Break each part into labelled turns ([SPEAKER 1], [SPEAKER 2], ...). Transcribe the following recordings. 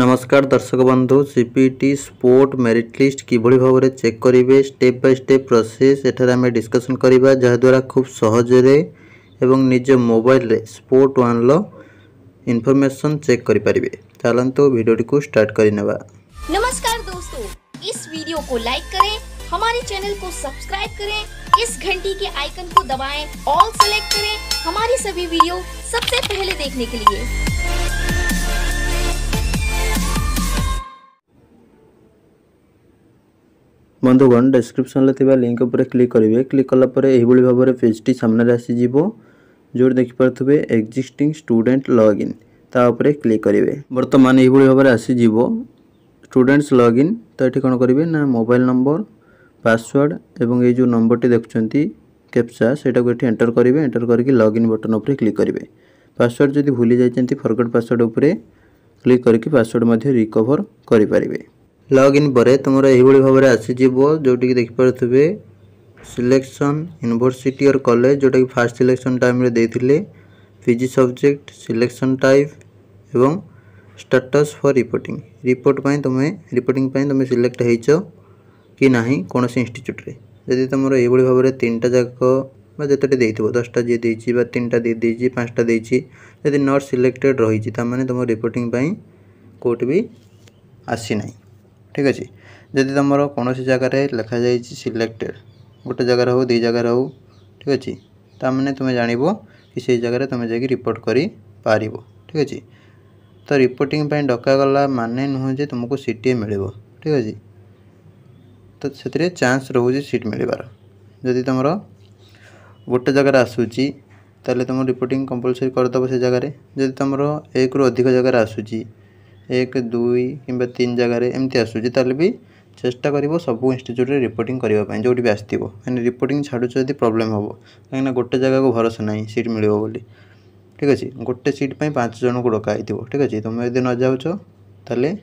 [SPEAKER 1] ନମସ୍କାର ଦର୍ଶକ ବନ୍ଧୁ C P T sport merit list କିଭଳି ଭାବରେ ଚେକ୍ କରିବେ ଷ୍ଟେପ୍ ବାଇ ଷ୍ଟେପ୍ ପ୍ରୋସେସ୍ ଏଠାରେ ଆମେ ଡିସ୍କସନ୍ କରିବା ଯାହାଦ୍ୱାରା ଖୁବ୍ ସହଜରେ ଏବଂ ନିଜ ମୋବାଇଲରେ ସ୍ପୋର୍ଟ ୱାନ୍ର ଇନଫର୍ମେସନ୍ ଚେକ୍ କରିପାରିବେ ଚାଲନ୍ତୁ ଭିଡ଼ିଓଟିକୁ ଷ୍ଟାର୍ଟ କରିନେବା ନମସ୍କାର ଦୋସ୍ତୋ इस वीडियो को लाइक करें हमारे चैनल को सब्सक्राइब करें इस घंटी के आइकन को दबाएं ऑल सेलेक्ट करें हमारी सभी वीडियो सबसे पहले देखने के लिए বন্ধুগণ ডেসক্রিপশনরে থাকা লিঙ্ক উপরে ক্লিক করবে ক্লিক কলাপরে এইভাবে ভাবে পেজটি সামনে আসিযোগ ଯେଉଁଠି ଦେଖିପାରୁଥିବେ ଏକ୍ଜିଷ୍ଟିଂ ଷ୍ଟୁଡେଣ୍ଟ ଲଗ୍ଇନ୍ ତା ଉପରେ କ୍ଲିକ୍ କରିବେ ବର୍ତ୍ତମାନ ଏହିଭଳି ଭାବରେ ଆସିଯିବ ଷ୍ଟୁଡେଣ୍ଟସ୍ ଲଗ୍ଇନ୍ ତ ଏଠି କ'ଣ କରିବେ ନା ମୋବାଇଲ୍ ନମ୍ବର ପାସୱାର୍ଡ଼ ଏବଂ ଏଇ ଯେଉଁ ନମ୍ବରଟି ଦେଖୁଛନ୍ତି କ୍ୟାପ୍ଚା ସେଇଟାକୁ ଏଠି ଏଣ୍ଟର କରିବେ ଏଣ୍ଟର କରିକି ଲଗ୍ଇନ୍ ବଟନ୍ ଉପରେ କ୍ଲିକ୍ କରିବେ ପାସୱାର୍ଡ଼ ଯଦି ଭୁଲି ଯାଇଛନ୍ତି ଫରଗଡ଼ ପାସୱାର୍ଡ଼ ଉପରେ କ୍ଲିକ୍ କରିକି ପାସୱାର୍ଡ଼ ମଧ୍ୟ ରିକଭର କରିପାରିବେ ଲଗ୍ ଇନ୍ ପରେ ତୁମର ଏହିଭଳି ଭାବରେ ଆସିଯିବ ଯେଉଁଠିକି ଦେଖିପାରୁଥିବେ ସିଲେକ୍ସନ୍ ୟୁନିଭର୍ସିଟି ଅର୍ କଲେଜ ଯେଉଁଟାକି ଫାର୍ଷ୍ଟ ସିଲେକ୍ସନ୍ ଟାଇମ୍ରେ ଦେଇଥିଲେ ପିଜି ସବଜେକ୍ଟ ସିଲେକ୍ସନ୍ ଟାଇପ୍ ଏବଂ ଷ୍ଟାଟସ୍ ଫର୍ ରିପୋର୍ଟିଂ ରିପୋର୍ଟ ପାଇଁ ତୁମେ ରିପୋର୍ଟିଂ ପାଇଁ ତୁମେ ସିଲେକ୍ଟ ହେଇଛ କି ନାହିଁ କୌଣସି ଇନଷ୍ଟିଚ୍ୟୁଟ୍ରେ ଯଦି ତୁମର ଏହିଭଳି ଭାବରେ ତିନିଟା ଯାକ বা যেতটি দিয়েছিব দশটা যে দিয়েছি বা তিনটা দিয়ে দিয়েছি পাঁচটা দিয়েছি যদি নট সিলেক্টেড রয়েছে তার মানে তোমার রিপোর্টিং পাই কোর্ট বি আসি নাই ঠিক ଅଛି ଯଦି ତୁମର କୌଣସି ଜାଗାରେ ଲେଖାଯାଇଛି ସିଲେକ୍ଟେଡ଼୍ ଗୋଟେ ଜାଗାରେ ହେଉ ଦୁଇ ଜାଗାରେ ହେଉ ଠିକ୍ ଅଛି ତା'ମାନେ ତୁମେ ଜାଣିବ କି ସେଇ ଜାଗାରେ ତୁମେ ଯାଇକି ରିପୋର୍ଟ କରିପାରିବ ଠିକ୍ ଅଛି ତ ରିପୋର୍ଟିଂ ପାଇଁ ଡକାଗଲା ମାନେ ନୁହେଁ ଯେ ତୁମକୁ ସିଟ୍ ମିଳିବ ଠିକ୍ ଅଛି ତ ସେଥିରେ ଚାନ୍ସ ରହୁଛି ସିଟ୍ ମିଳିବାର ଯଦି ତୁମର ଗୋଟେ ଜାଗାରେ ଆସୁଛି ତାହେଲେ ତୁମ ରିପୋର୍ଟିଂ କମ୍ପଲସରି କରିଦେବ ସେ ଜାଗାରେ ଯଦି ତୁମର ଏକରୁ ଅଧିକ ଜାଗାରେ ଆସୁଛି एक दुई कि तीन जगह एमती आसूँ भी चेस्टा कर सब इनट्यूट्रे रिपोर्टिंग करने जो भी आसत मैंने रिपोर्टिंग छाड़ू जब प्रोब्लेम हे कहीं गोटे जगह को भरोसा ना सीट मिले ठीक अच्छे गोटे सीट पर पाँच जन को डकाई थी ठीक अच्छे तुम यदि न जाऊ तेल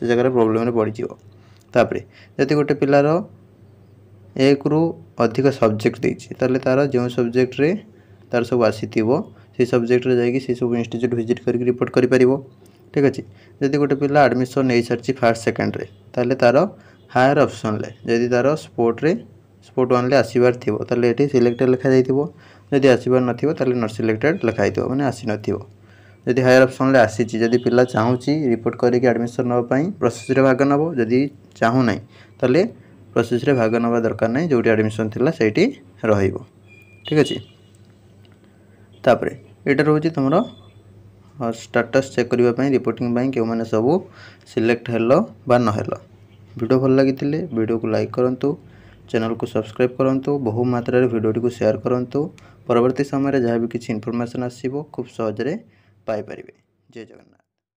[SPEAKER 1] से जगह प्रोब्लेम पड़ जापर जब गोटे पिलार एक रु अधिक सब्जेक्ट देखे तार जो सब्जेक्ट तार सब आसी थी सब्जेक्ट जाइ सब भिजिट कर रिपोर्ट कर ଠିକ୍ ଅଛି ଯଦି ଗୋଟେ ପିଲା ଆଡ଼ମିସନ୍ ନେଇସାରିଛି ଫାର୍ଷ୍ଟ ସେକେଣ୍ଡରେ ତାହେଲେ ତା'ର ହାୟର ଅପସନ୍ରେ ଯଦି ତା'ର ସ୍ପୋର୍ଟରେ ସ୍ପୋର୍ଟ ୱାନ୍ରେ ଆସିବାର ଥିବ ତାହେଲେ ଏଠି ସିଲେକ୍ଟେଡ଼ ଲେଖାଯାଇଥିବ ଯଦି ଆସିବାର ନଥିବ ତାହେଲେ ନଟ୍ ସିଲେକ୍ଟେଡ଼ ଲେଖାଯାଇଥିବ ମାନେ ଆସିନଥିବ ଯଦି ହାୟର ଅପସନ୍ରେ ଆସିଛି ଯଦି ପିଲା ଚାହୁଁଛି ରିପୋର୍ଟ କରିକି ଆଡ଼ମିସନ୍ ନେବା ପାଇଁ ପ୍ରୋସେସ୍ରେ ଭାଗ ନେବ ଯଦି ଚାହୁଁନାହିଁ ତାହେଲେ ପ୍ରୋସେସ୍ରେ ଭାଗ ନେବା ଦରକାର ନାହିଁ ଯେଉଁଠି ଆଡ଼ମିସନ୍ ଥିଲା ସେଇଠି ରହିବ ଠିକ୍ ଅଛି ତାପରେ ଏଇଟା ରହୁଛି ତୁମର और ଷ୍ଟାଟସ୍ ଚେକ୍ କରିବା ପାଇଁ ରିପୋର୍ଟିଂ ପାଇଁ କେଉଁମାନେ ସବୁ ସିଲେକ୍ଟ ହେଲ ବା ନହେଲ ଭିଡ଼ିଓ ଭଲ ଲାଗିଥିଲେ ଭିଡ଼ିଓକୁ ଲାଇକ୍ କରନ୍ତୁ ଚ୍ୟାନେଲକୁ ସବସ୍କ୍ରାଇବ୍ କରନ୍ତୁ ବହୁ ମାତ୍ରାରେ ଭିଡ଼ିଓଟିକୁ ସେୟାର କରନ୍ତୁ ପରବର୍ତ୍ତୀ ସମୟରେ ଯାହା ବି କିଛି ଇନଫର୍ମେସନ୍ ଆସିବ ଖୁବ୍ ସହଜରେ ପାଇପାରିବେ ଜୟ ଜଗନ୍ନାଥ